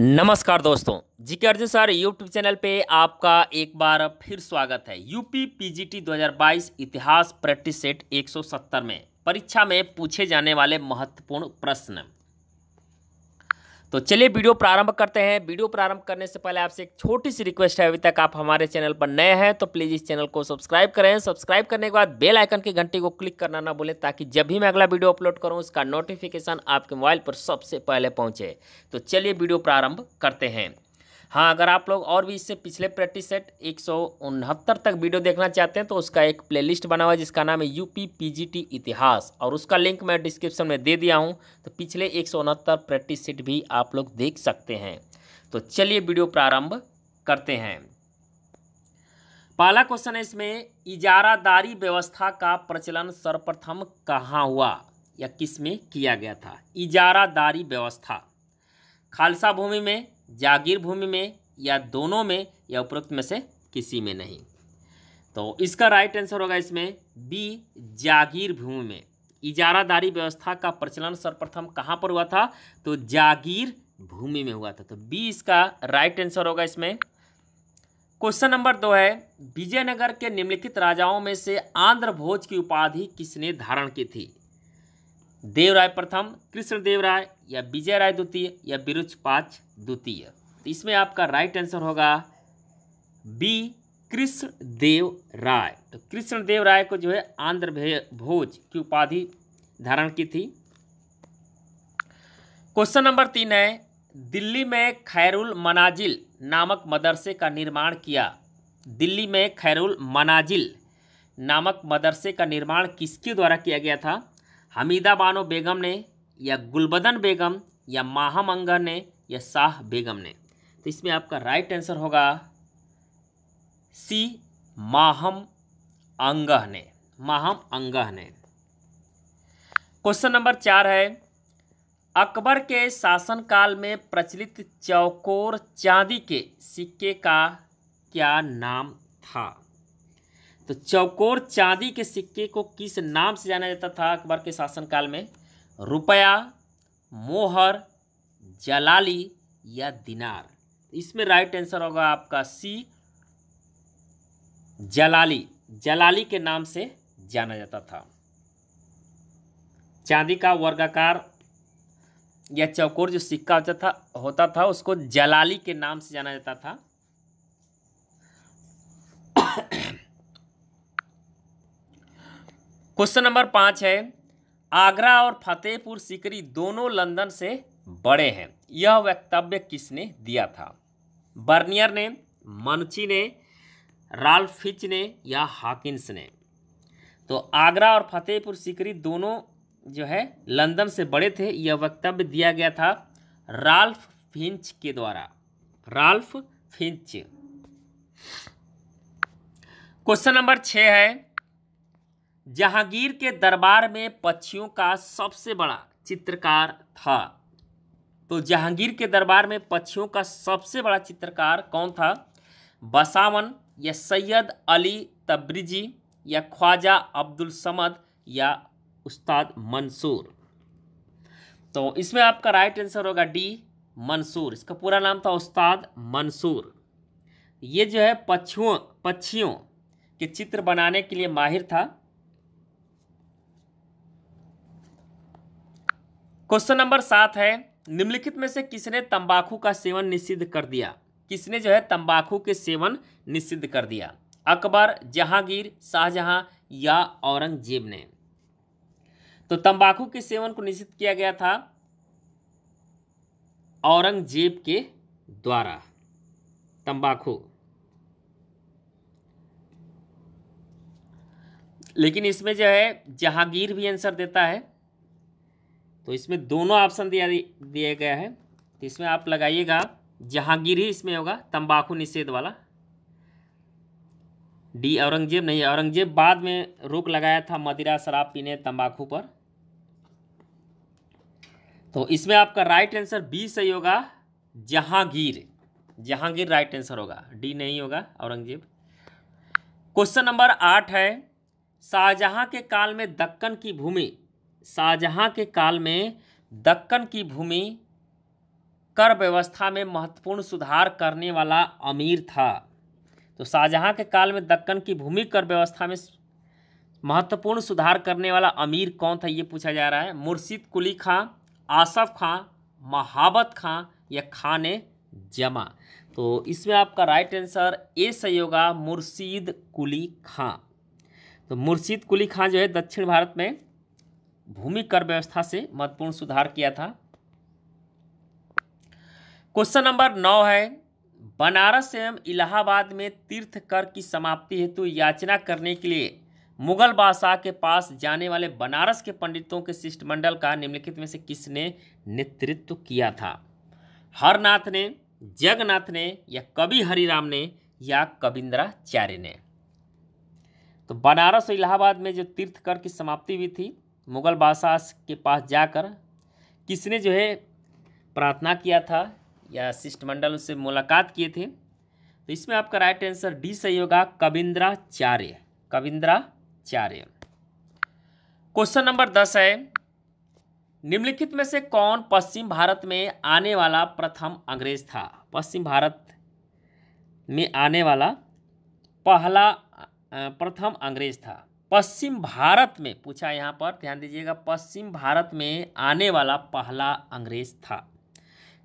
नमस्कार दोस्तों जी के अर्जुन सर यूट्यूब चैनल पे आपका एक बार फिर स्वागत है यूपी पीजीटी 2022 इतिहास प्रैक्टिस सेट 170 में परीक्षा में पूछे जाने वाले महत्वपूर्ण प्रश्न तो चलिए वीडियो प्रारंभ करते हैं वीडियो प्रारंभ करने से पहले आपसे एक छोटी सी रिक्वेस्ट है अभी तक आप हमारे चैनल पर नए हैं तो प्लीज़ इस चैनल को सब्सक्राइब करें सब्सक्राइब करने के बाद बेल आइकन की घंटी को क्लिक करना ना भूलें ताकि जब भी मैं अगला वीडियो अपलोड करूँ उसका नोटिफिकेशन आपके मोबाइल पर सबसे पहले पहुँचे तो चलिए वीडियो प्रारंभ करते हैं हाँ अगर आप लोग और भी इससे पिछले प्रैक्टिस सेट एक तक वीडियो देखना चाहते हैं तो उसका एक प्लेलिस्ट बना हुआ है जिसका नाम है यूपी पीजीटी इतिहास और उसका लिंक मैं डिस्क्रिप्शन में दे दिया हूँ तो पिछले एक प्रैक्टिस सेट भी आप लोग देख सकते हैं तो चलिए वीडियो प्रारंभ करते हैं पहला क्वेश्चन है इसमें इजारादारी व्यवस्था का प्रचलन सर्वप्रथम कहाँ हुआ या किस में किया गया था इजारादारी व्यवस्था खालसा भूमि में जागीर भूमि में या दोनों में या उपरोक्त में से किसी में नहीं तो इसका राइट आंसर होगा इसमें बी जागीर भूमि में इजारादारी व्यवस्था का प्रचलन सर्वप्रथम कहाँ पर हुआ था तो जागीर भूमि में हुआ था तो बी इसका राइट आंसर होगा इसमें क्वेश्चन नंबर दो है विजयनगर के निम्नलिखित राजाओं में से आंध्र भोज की उपाधि किसने धारण की थी देवराय प्रथम कृष्णदेव राय या विजय राय द्वितीय या बिरुच पाच द्वितीय तो इसमें आपका राइट आंसर होगा बी कृष्णदेव राय तो कृष्णदेव राय को जो है आंध्र भोज की उपाधि धारण की थी क्वेश्चन नंबर तीन है दिल्ली में खैरुल मनाजिल नामक मदरसे का निर्माण किया दिल्ली में खैरुल मनाजिल नामक मदरसे का निर्माण किसके द्वारा किया गया था हमीदा बानो बेगम ने या गुलबदन बेगम या माहम ने या शाह बेगम ने तो इसमें आपका राइट आंसर होगा सी माहम अंगह ने माहम अंगह ने क्वेश्चन नंबर चार है अकबर के शासनकाल में प्रचलित चौकोर चांदी के सिक्के का क्या नाम था तो चौकोर चांदी के सिक्के को किस नाम से जाना जाता था अकबर के शासनकाल में रुपया मोहर जलाली या दिनार इसमें राइट आंसर होगा आपका सी जलाली जलाली के नाम से जाना जाता था चांदी का वर्गाकार या चौकोर जो सिक्का होता था होता था उसको जलाली के नाम से जाना जाता था क्वेश्चन नंबर पाँच है आगरा और फतेहपुर सिकरी दोनों लंदन से बड़े हैं यह वक्तव्य किसने दिया था बर्नियर ने मनची ने राल्फ फिच ने या हाकिस ने तो आगरा और फतेहपुर सिकरी दोनों जो है लंदन से बड़े थे यह वक्तव्य दिया गया था राल्फ फिंच के द्वारा राल्फ फिंच क्वेश्चन नंबर छः है जहांगीर के दरबार में पक्षियों का सबसे बड़ा चित्रकार था तो जहांगीर के दरबार में पक्षियों का सबसे बड़ा चित्रकार कौन था बसावन या सैयद अली तब्रिजी या ख्वाजा अब्दुल समद या उस्ताद मंसूर तो इसमें आपका राइट आंसर होगा डी मंसूर इसका पूरा नाम था उस्ताद मंसूर ये जो है पक्षियों पक्षियों के चित्र बनाने के लिए माहिर था क्वेश्चन नंबर सात है निम्नलिखित में से किसने तंबाकू का सेवन निषिद्ध कर दिया किसने जो है तंबाकू के सेवन निषिद्ध कर दिया अकबर जहांगीर शाहजहां या औरंगजेब ने तो तंबाकू के सेवन को निषिद्ध किया गया था औरंगजेब के द्वारा तंबाकू लेकिन इसमें जो है जहांगीर भी आंसर देता है तो इसमें दोनों ऑप्शन दिया दिया गया है तो इसमें आप लगाइएगा जहांगीर ही इसमें होगा तंबाकू निषेध वाला डी औरंगजेब नहीं औरंगजेब बाद में रोक लगाया था मदिरा शराब पीने तंबाकू पर तो इसमें आपका राइट आंसर बी सही होगा जहांगीर जहांगीर राइट आंसर होगा डी नहीं होगा औरंगजेब क्वेश्चन नंबर आठ है शाहजहां के काल में दक्कन की भूमि शाहजहाँ के काल में दक्कन की भूमि कर व्यवस्था में महत्वपूर्ण सुधार करने वाला अमीर था तो शाहजहाँ के काल में दक्कन की भूमि कर व्यवस्था में महत्वपूर्ण सुधार करने वाला अमीर कौन था ये पूछा जा रहा है मुर्शिद कुली खां आसफ खां महाबत खां या खान जमा तो इसमें आपका राइट आंसर ए सही होगा मुर्शिद कुली खां तो मुर्शिद कुली खां जो है दक्षिण भारत में भूमि कर व्यवस्था से महत्वपूर्ण सुधार किया था क्वेश्चन नंबर नौ है बनारस एवं इलाहाबाद में तीर्थ कर की समाप्ति हेतु याचना करने के लिए मुगल बादशाह के पास जाने वाले बनारस के पंडितों के शिष्टमंडल का निम्नलिखित में से किसने नेतृत्व किया था हरनाथ ने जगन्नाथ ने या कवि हरिराम ने या कविंद्राचार्य ने तो बनारस और इलाहाबाद में जो तीर्थ कर की समाप्ति हुई थी मुग़ल बादशाह के पास जाकर किसने जो है प्रार्थना किया था या शिष्टमंडल से मुलाकात किए थे तो इसमें आपका राइट आंसर डी सही होगा कविंद्राचार्य कविंद्राचार्य क्वेश्चन नंबर दस है निम्नलिखित में से कौन पश्चिम भारत में आने वाला प्रथम अंग्रेज था पश्चिम भारत में आने वाला पहला प्रथम अंग्रेज था पश्चिम भारत में पूछा यहाँ पर ध्यान दीजिएगा पश्चिम भारत में आने वाला पहला अंग्रेज था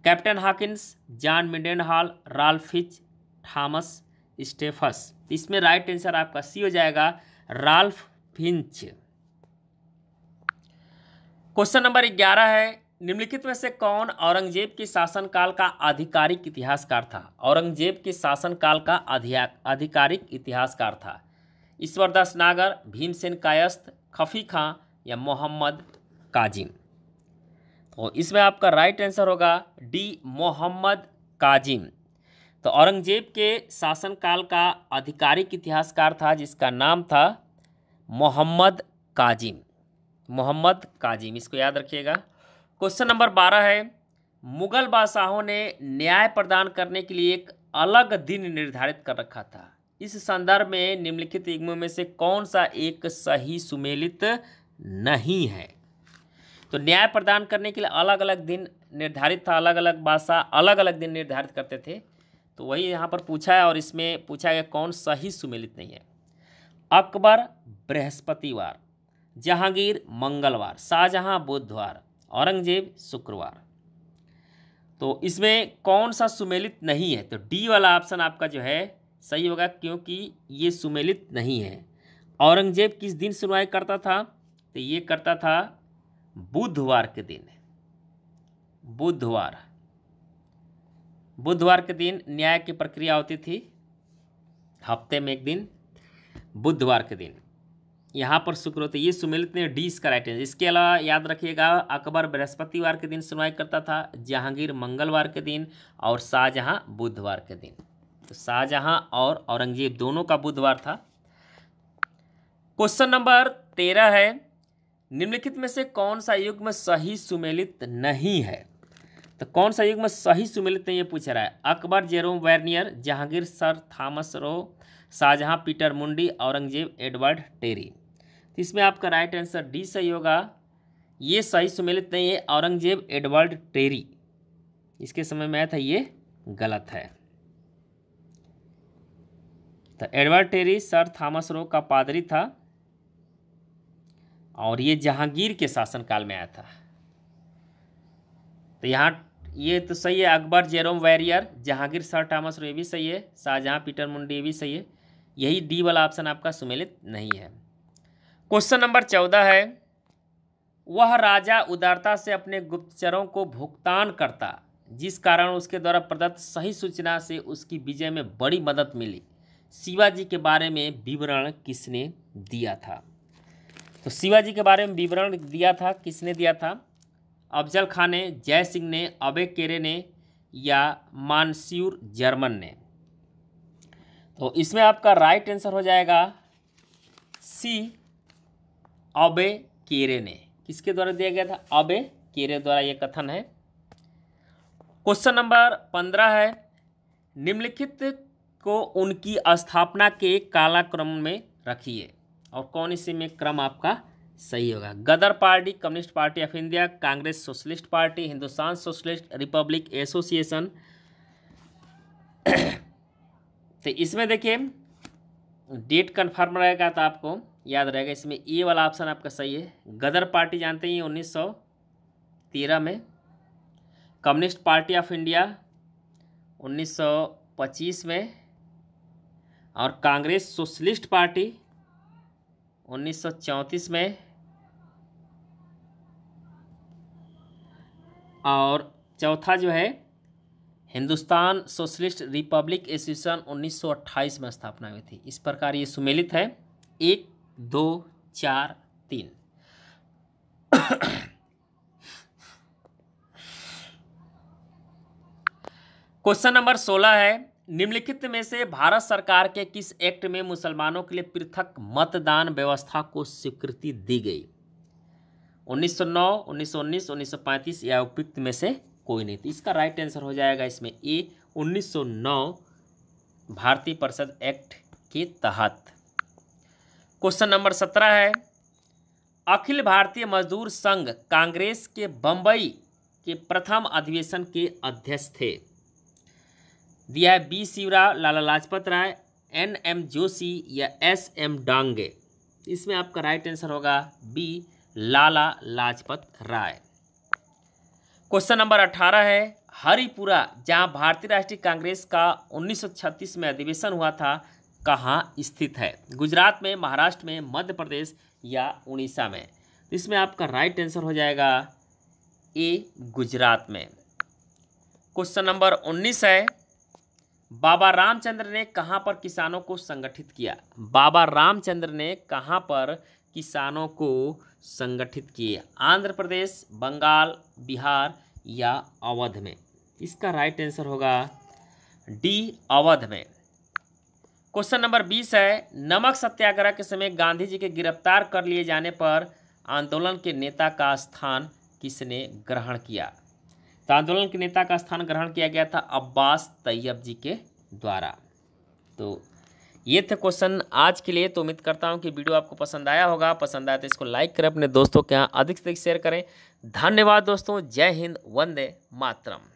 captain Hawkins John Mildenhall Ralph Fitch Thomas Stephens इसमें राइट आंसर आपका सी हो जाएगा राल्फ फिंच क्वेश्चन नंबर ग्यारह है निम्नलिखित में से कौन औरंगजेब के शासनकाल का आधिकारिक इतिहासकार था औरंगजेब के शासनकाल का आधिकारिक इतिहासकार था ईश्वरदास नागर भीमसेन कायस्थ खफी खां या मोहम्मद काजिम तो इसमें आपका राइट आंसर होगा डी मोहम्मद काजिम तो औरंगजेब के शासनकाल का आधिकारिक इतिहासकार था जिसका नाम था मोहम्मद काजिम मोहम्मद काजिम इसको याद रखिएगा क्वेश्चन नंबर बारह है मुगल बादशाहों ने न्याय प्रदान करने के लिए एक अलग दिन निर्धारित कर रखा था इस संदर्भ में निम्नलिखित युग्मों में से कौन सा एक सही सुमेलित नहीं है तो न्याय प्रदान करने के लिए अलग अलग दिन निर्धारित था अलग अलग भाषा अलग अलग दिन निर्धारित करते थे तो वही यहाँ पर पूछा है और इसमें पूछा गया कौन सही सुमेलित नहीं है अकबर बृहस्पतिवार जहांगीर मंगलवार शाहजहाँ बुधवार औरंगजेब शुक्रवार तो इसमें कौन सा सुमेलित नहीं है तो डी वाला ऑप्शन आपका जो है सही होगा क्योंकि ये सुमेलित नहीं है औरंगजेब किस दिन सुनवाई करता था तो ये करता था बुधवार के दिन बुधवार बुधवार के दिन न्याय की प्रक्रिया होती थी हफ्ते में एक दिन बुधवार के दिन यहाँ पर शुक्र होते ये सुमेलित ने डी इसका राइट आंसर इसके अलावा याद रखिएगा अकबर बृहस्पतिवार के दिन सुनवाई करता था जहांगीर मंगलवार के दिन और शाहजहाँ बुधवार के दिन तो शाहजहां और औरंगजेब दोनों का बुधवार था क्वेश्चन नंबर तेरह है निम्नलिखित में से कौन सा युग में सही सुमेलित नहीं है तो कौन सा युग में सही सुमेलित नहीं है पूछ रहा है अकबर जेरोम वैर्नियर Jahangir Sir Thomas Roe Shahjahan Peter Mundy Aurangzeb Edward Terry तो इसमें आपका राइट आंसर डी सही होगा ये सही सुमेलित नहीं है औरंगजेब एडवर्ड टेरी इसके समय में आया था ये गलत है तो Edward Terry Sir Thomas Roe का पादरी था और ये जहांगीर के शासनकाल में आया था तो यहाँ ये तो सही है अकबर जेरोम वैरियर जहांगीर सर थॉमस रो ये भी सही है शाहजहाँ पीटर मुंडी ये भी सही है यही डी वाला ऑप्शन आपका सुमेलित नहीं है क्वेश्चन नंबर चौदह है वह राजा उदारता से अपने गुप्तचरों को भुगतान करता जिस कारण उसके द्वारा प्रदत्त सही सूचना से उसकी विजय में बड़ी मदद मिली शिवाजी के बारे में विवरण किसने दिया था तो शिवाजी के बारे में विवरण दिया था किसने दिया था अफजल खान ने जय सिंह ने अबे केरे ने या मानस्यूर जर्मन ने तो इसमें आपका राइट आंसर हो जाएगा सी अबे केरे ने किसके द्वारा दिया गया था अबे केरे द्वारा यह कथन है क्वेश्चन नंबर पंद्रह है निम्नलिखित को उनकी स्थापना के कालाक्रम में रखिए और कौन इसी में क्रम आपका सही होगा Ghadar Party Communist Party of India Congress Socialist Party Hindustan Socialist Republic Association तो इसमें देखिए डेट कन्फर्म रहेगा तो आपको याद रहेगा इसमें ए वाला ऑप्शन आपका सही है गदर पार्टी जानते हैं उन्नीस सौ तेरह में कम्युनिस्ट पार्टी ऑफ इंडिया उन्नीस सौ पच्चीस में और कांग्रेस सोशलिस्ट पार्टी 1934 में और चौथा जो है हिंदुस्तान सोशलिस्ट रिपब्लिक एसोसिएशन 1928 में स्थापना हुई थी इस प्रकार ये सुमेलित है एक दो चार तीन क्वेश्चन नंबर सोलह है निम्नलिखित में से भारत सरकार के किस एक्ट में मुसलमानों के लिए पृथक मतदान व्यवस्था को स्वीकृति दी गई 1909, 1919, 1935 या उपयुक्त में से कोई नहीं तो इसका राइट आंसर हो जाएगा इसमें ए 1909 भारतीय परिषद एक्ट के तहत क्वेश्चन नंबर सत्रह है अखिल भारतीय मजदूर संघ कांग्रेस के बंबई के प्रथम अधिवेशन के अध्यक्ष थे दिया है B Shivrao Lala Lajpat Rai N M Joshi या एस एम डांगे इसमें आपका राइट आंसर होगा B Lala Lajpat Rai question number अठारह है हरिपुरा जहां भारतीय राष्ट्रीय कांग्रेस का 1936 में अधिवेशन हुआ था कहाँ स्थित है गुजरात में महाराष्ट्र में मध्य प्रदेश या उड़ीसा में इसमें आपका राइट आंसर हो जाएगा ए गुजरात में क्वेश्चन नंबर 19 है बाबा रामचंद्र ने कहाँ पर किसानों को संगठित किया बाबा रामचंद्र ने कहाँ पर किसानों को संगठित किए आंध्र प्रदेश बंगाल बिहार या अवध में इसका राइट आंसर होगा डी अवध में क्वेश्चन नंबर बीस है नमक सत्याग्रह के समय गांधी जी के गिरफ्तार कर लिए जाने पर आंदोलन के नेता का स्थान किसने ग्रहण किया तो आंदोलन के नेता का स्थान ग्रहण किया गया था अब्बास तैयब जी के द्वारा तो ये थे क्वेश्चन आज के लिए तो उम्मीद करता हूँ कि वीडियो आपको पसंद आया होगा पसंद आया तो इसको लाइक करें अपने दोस्तों के यहाँ अधिक से अधिक शेयर करें धन्यवाद दोस्तों जय हिंद वंदे मातरम